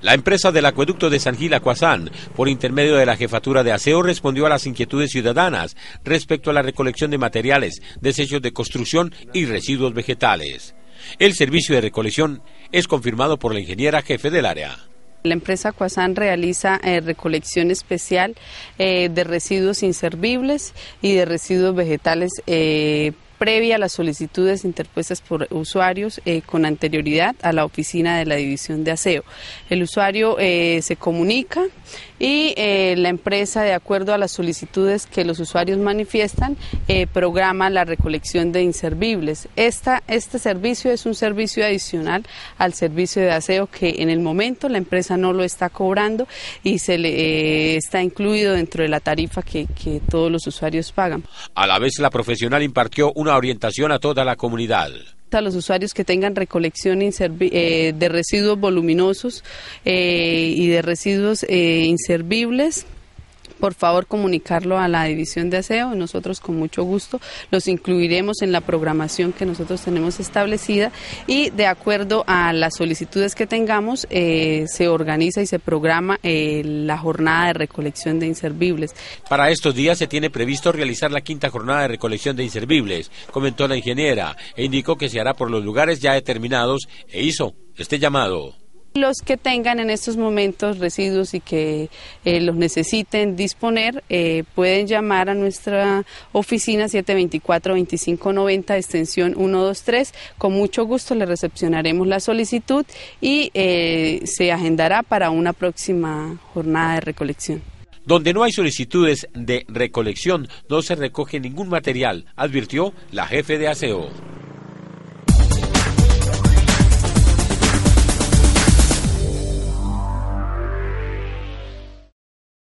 La empresa del acueducto de San Gil Acuazán, por intermedio de la jefatura de aseo, respondió a las inquietudes ciudadanas respecto a la recolección de materiales, desechos de construcción y residuos vegetales. El servicio de recolección es confirmado por la ingeniera jefe del área. La empresa Acuazán realiza eh, recolección especial eh, de residuos inservibles y de residuos vegetales eh, previa a las solicitudes interpuestas por usuarios eh, con anterioridad a la oficina de la división de aseo. El usuario eh, se comunica, y eh, la empresa, de acuerdo a las solicitudes que los usuarios manifiestan, eh, programa la recolección de inservibles. este servicio es un servicio adicional al servicio de aseo que en el momento la empresa no lo está cobrando y se le eh, está incluido dentro de la tarifa que, que todos los usuarios pagan. A la vez, la profesional impartió una orientación a toda la comunidad a los usuarios que tengan recolección eh, de residuos voluminosos eh, y de residuos eh, inservibles por favor comunicarlo a la división de aseo. Nosotros con mucho gusto los incluiremos en la programación que nosotros tenemos establecida y de acuerdo a las solicitudes que tengamos eh, se organiza y se programa eh, la jornada de recolección de inservibles. Para estos días se tiene previsto realizar la quinta jornada de recolección de inservibles, comentó la ingeniera e indicó que se hará por los lugares ya determinados e hizo este llamado. Los que tengan en estos momentos residuos y que eh, los necesiten disponer, eh, pueden llamar a nuestra oficina 724-2590, extensión 123. Con mucho gusto le recepcionaremos la solicitud y eh, se agendará para una próxima jornada de recolección. Donde no hay solicitudes de recolección, no se recoge ningún material, advirtió la jefe de aseo.